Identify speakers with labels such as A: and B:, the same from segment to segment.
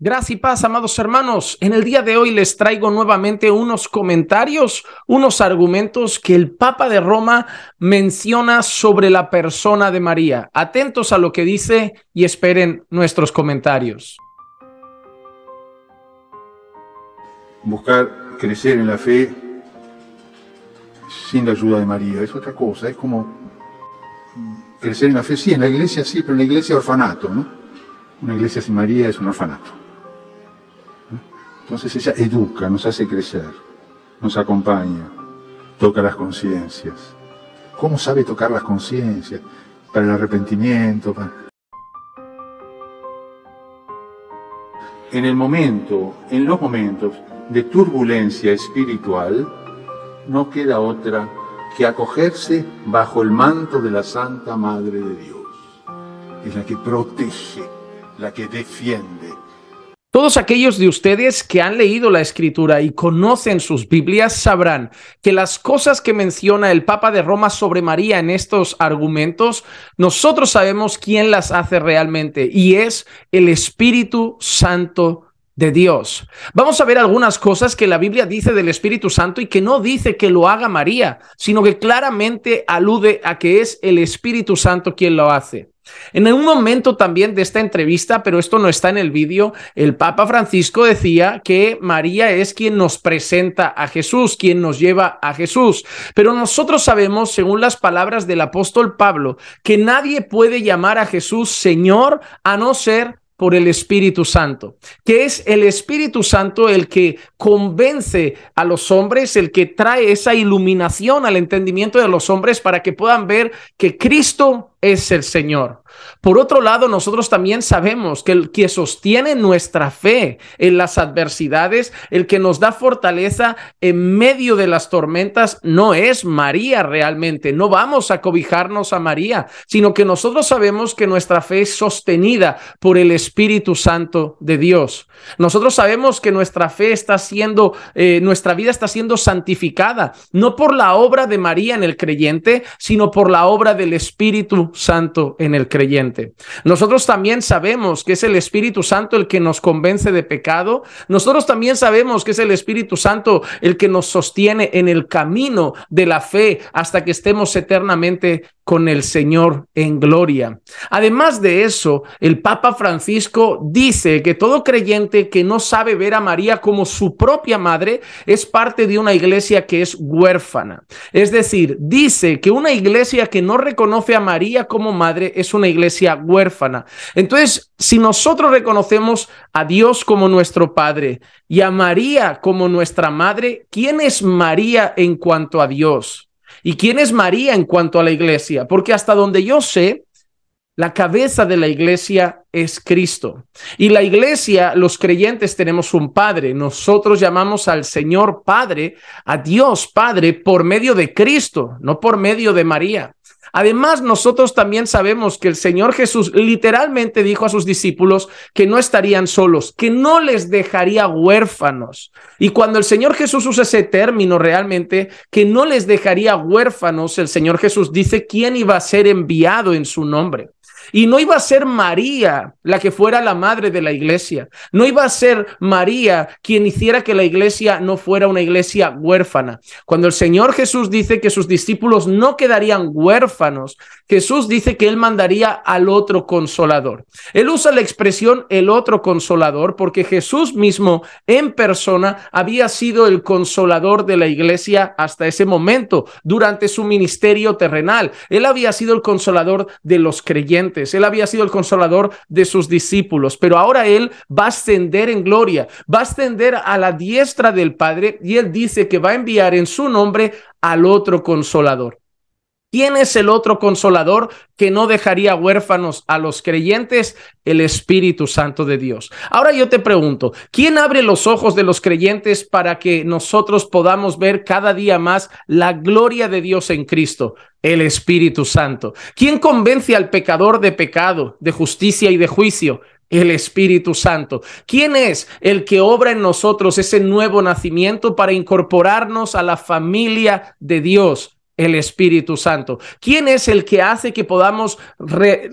A: Gracias y paz, amados hermanos. En el día de hoy les traigo nuevamente unos comentarios, unos argumentos que el Papa de Roma menciona sobre la persona de María. Atentos a lo que dice y esperen nuestros comentarios. Buscar crecer en la fe sin la ayuda de María, es otra cosa, es como crecer en la fe, sí, en la iglesia sí, pero en la iglesia orfanato, ¿no? Una iglesia sin María es un orfanato. Entonces ella educa, nos hace crecer, nos acompaña, toca las conciencias. ¿Cómo sabe tocar las conciencias? Para el arrepentimiento. Para... En el momento, en los momentos de turbulencia espiritual, no queda otra que acogerse bajo el manto de la Santa Madre de Dios. Es la que protege, la que defiende. Todos aquellos de ustedes que han leído la escritura y conocen sus Biblias sabrán que las cosas que menciona el Papa de Roma sobre María en estos argumentos, nosotros sabemos quién las hace realmente y es el Espíritu Santo de Dios. Vamos a ver algunas cosas que la Biblia dice del Espíritu Santo y que no dice que lo haga María, sino que claramente alude a que es el Espíritu Santo quien lo hace. En un momento también de esta entrevista, pero esto no está en el vídeo, el Papa Francisco decía que María es quien nos presenta a Jesús, quien nos lleva a Jesús. Pero nosotros sabemos, según las palabras del apóstol Pablo, que nadie puede llamar a Jesús Señor a no ser por el Espíritu Santo, que es el Espíritu Santo el que convence a los hombres, el que trae esa iluminación al entendimiento de los hombres para que puedan ver que Cristo es el Señor. Por otro lado, nosotros también sabemos que el que sostiene nuestra fe en las adversidades, el que nos da fortaleza en medio de las tormentas, no es María realmente. No vamos a cobijarnos a María, sino que nosotros sabemos que nuestra fe es sostenida por el Espíritu Santo de Dios. Nosotros sabemos que nuestra fe está siendo, eh, nuestra vida está siendo santificada, no por la obra de María en el creyente, sino por la obra del Espíritu Santo en el creyente. Nosotros también sabemos que es el Espíritu Santo el que nos convence de pecado. Nosotros también sabemos que es el Espíritu Santo el que nos sostiene en el camino de la fe hasta que estemos eternamente con el Señor en gloria. Además de eso, el Papa Francisco dice que todo creyente que no sabe ver a María como su propia madre es parte de una iglesia que es huérfana. Es decir, dice que una iglesia que no reconoce a María como madre es una iglesia huérfana. Entonces, si nosotros reconocemos a Dios como nuestro Padre y a María como nuestra madre, ¿quién es María en cuanto a Dios? ¿Y quién es María en cuanto a la iglesia? Porque hasta donde yo sé, la cabeza de la iglesia es Cristo. Y la iglesia, los creyentes tenemos un Padre. Nosotros llamamos al Señor Padre, a Dios Padre, por medio de Cristo, no por medio de María. Además, nosotros también sabemos que el Señor Jesús literalmente dijo a sus discípulos que no estarían solos, que no les dejaría huérfanos. Y cuando el Señor Jesús usa ese término realmente, que no les dejaría huérfanos, el Señor Jesús dice quién iba a ser enviado en su nombre. Y no iba a ser María la que fuera la madre de la iglesia. No iba a ser María quien hiciera que la iglesia no fuera una iglesia huérfana. Cuando el Señor Jesús dice que sus discípulos no quedarían huérfanos, Jesús dice que Él mandaría al otro consolador. Él usa la expresión el otro consolador porque Jesús mismo en persona había sido el consolador de la iglesia hasta ese momento, durante su ministerio terrenal. Él había sido el consolador de los creyentes él había sido el consolador de sus discípulos, pero ahora él va a ascender en gloria, va a ascender a la diestra del Padre y él dice que va a enviar en su nombre al otro consolador. ¿Quién es el otro consolador que no dejaría huérfanos a los creyentes? El Espíritu Santo de Dios. Ahora yo te pregunto, ¿quién abre los ojos de los creyentes para que nosotros podamos ver cada día más la gloria de Dios en Cristo? El Espíritu Santo. ¿Quién convence al pecador de pecado, de justicia y de juicio? el Espíritu Santo. ¿Quién es el que obra en nosotros ese nuevo nacimiento para incorporarnos a la familia de Dios? el Espíritu Santo. ¿Quién es el que hace que podamos,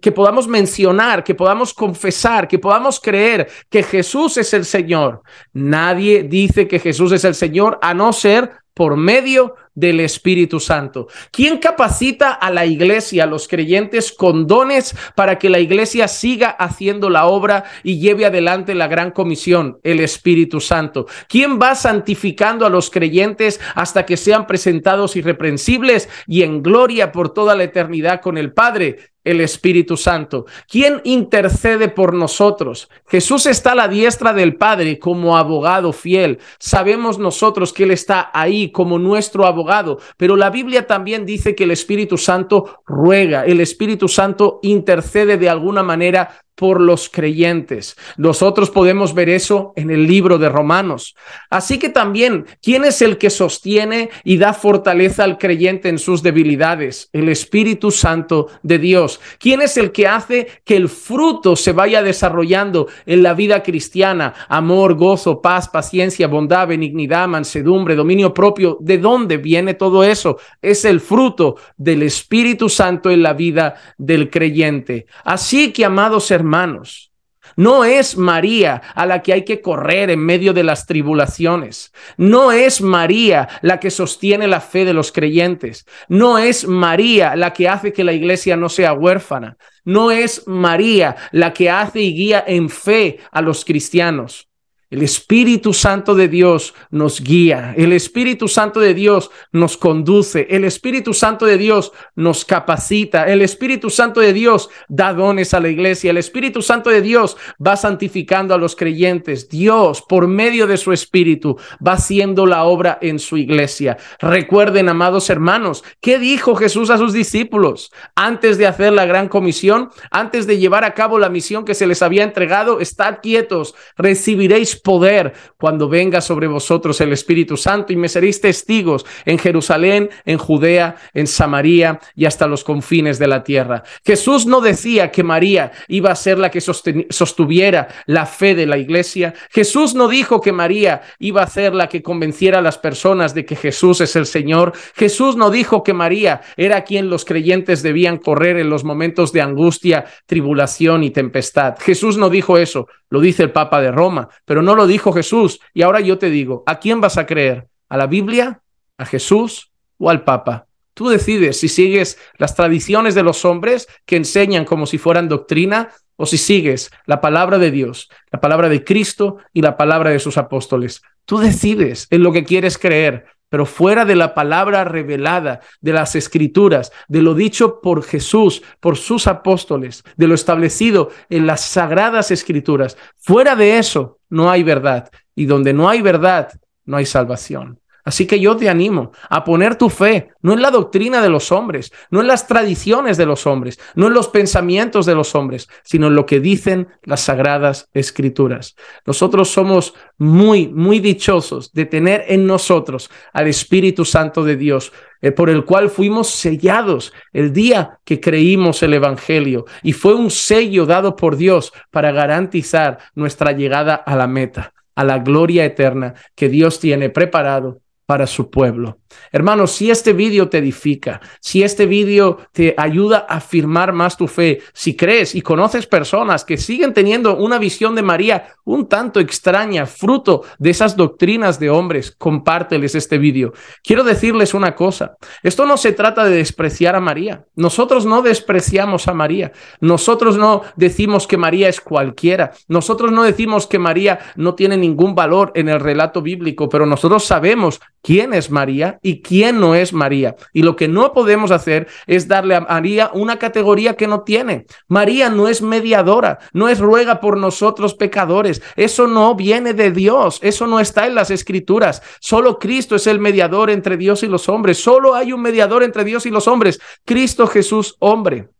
A: que podamos mencionar, que podamos confesar, que podamos creer que Jesús es el Señor? Nadie dice que Jesús es el Señor a no ser por medio del Espíritu Santo? ¿Quién capacita a la iglesia, a los creyentes con dones para que la iglesia siga haciendo la obra y lleve adelante la gran comisión? El Espíritu Santo. ¿Quién va santificando a los creyentes hasta que sean presentados irreprensibles y en gloria por toda la eternidad con el Padre? el Espíritu Santo. ¿Quién intercede por nosotros? Jesús está a la diestra del Padre como abogado fiel. Sabemos nosotros que Él está ahí como nuestro abogado, pero la Biblia también dice que el Espíritu Santo ruega, el Espíritu Santo intercede de alguna manera por los creyentes. Nosotros podemos ver eso en el libro de Romanos. Así que también, ¿quién es el que sostiene y da fortaleza al creyente en sus debilidades? El Espíritu Santo de Dios. ¿Quién es el que hace que el fruto se vaya desarrollando en la vida cristiana? Amor, gozo, paz, paciencia, bondad, benignidad, mansedumbre, dominio propio. ¿De dónde viene todo eso? Es el fruto del Espíritu Santo en la vida del creyente. Así que, amados hermanos, hermanos. No es María a la que hay que correr en medio de las tribulaciones. No es María la que sostiene la fe de los creyentes. No es María la que hace que la iglesia no sea huérfana. No es María la que hace y guía en fe a los cristianos. El Espíritu Santo de Dios nos guía, el Espíritu Santo de Dios nos conduce, el Espíritu Santo de Dios nos capacita, el Espíritu Santo de Dios da dones a la iglesia, el Espíritu Santo de Dios va santificando a los creyentes, Dios por medio de su Espíritu va haciendo la obra en su iglesia. Recuerden, amados hermanos, ¿qué dijo Jesús a sus discípulos antes de hacer la gran comisión, antes de llevar a cabo la misión que se les había entregado? Estad quietos, recibiréis poder cuando venga sobre vosotros el Espíritu Santo y me seréis testigos en Jerusalén, en Judea, en Samaria y hasta los confines de la tierra. Jesús no decía que María iba a ser la que sostuviera la fe de la iglesia. Jesús no dijo que María iba a ser la que convenciera a las personas de que Jesús es el Señor. Jesús no dijo que María era quien los creyentes debían correr en los momentos de angustia, tribulación y tempestad. Jesús no dijo eso, lo dice el Papa de Roma, pero no lo dijo Jesús. Y ahora yo te digo, ¿a quién vas a creer? ¿A la Biblia? ¿A Jesús o al Papa? Tú decides si sigues las tradiciones de los hombres que enseñan como si fueran doctrina o si sigues la palabra de Dios, la palabra de Cristo y la palabra de sus apóstoles. Tú decides en lo que quieres creer pero fuera de la palabra revelada, de las escrituras, de lo dicho por Jesús, por sus apóstoles, de lo establecido en las sagradas escrituras. Fuera de eso no hay verdad. Y donde no hay verdad, no hay salvación. Así que yo te animo a poner tu fe no en la doctrina de los hombres, no en las tradiciones de los hombres, no en los pensamientos de los hombres, sino en lo que dicen las sagradas escrituras. Nosotros somos muy, muy dichosos de tener en nosotros al Espíritu Santo de Dios, eh, por el cual fuimos sellados el día que creímos el Evangelio. Y fue un sello dado por Dios para garantizar nuestra llegada a la meta a la gloria eterna que Dios tiene preparado para su pueblo. Hermanos, si este vídeo te edifica, si este vídeo te ayuda a afirmar más tu fe, si crees y conoces personas que siguen teniendo una visión de María un tanto extraña, fruto de esas doctrinas de hombres, compárteles este vídeo. Quiero decirles una cosa, esto no se trata de despreciar a María. Nosotros no despreciamos a María. Nosotros no decimos que María es cualquiera. Nosotros no decimos que María no tiene ningún valor en el relato bíblico, pero nosotros sabemos quién es María y quién no es María. Y lo que no podemos hacer es darle a María una categoría que no tiene. María no es mediadora, no es ruega por nosotros pecadores eso no viene de Dios, eso no está en las escrituras. Solo Cristo es el mediador entre Dios y los hombres. Solo hay un mediador entre Dios y los hombres, Cristo Jesús hombre.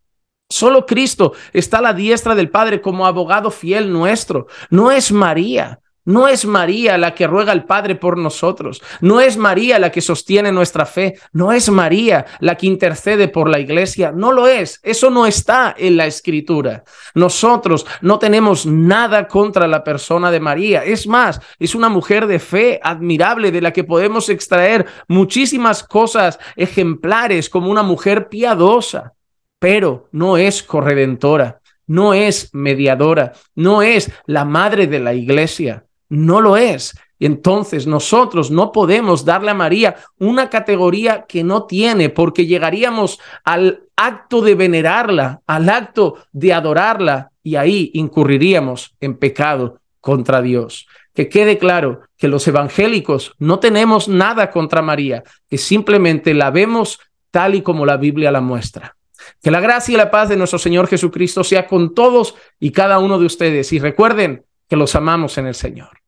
A: Solo Cristo está a la diestra del Padre como abogado fiel nuestro. No es María. No es María la que ruega al Padre por nosotros, no es María la que sostiene nuestra fe, no es María la que intercede por la iglesia, no lo es, eso no está en la escritura. Nosotros no tenemos nada contra la persona de María, es más, es una mujer de fe admirable de la que podemos extraer muchísimas cosas ejemplares como una mujer piadosa, pero no es corredentora, no es mediadora, no es la madre de la iglesia no lo es. Y Entonces nosotros no podemos darle a María una categoría que no tiene, porque llegaríamos al acto de venerarla, al acto de adorarla, y ahí incurriríamos en pecado contra Dios. Que quede claro que los evangélicos no tenemos nada contra María, que simplemente la vemos tal y como la Biblia la muestra. Que la gracia y la paz de nuestro Señor Jesucristo sea con todos y cada uno de ustedes. Y recuerden que los amamos en el Señor.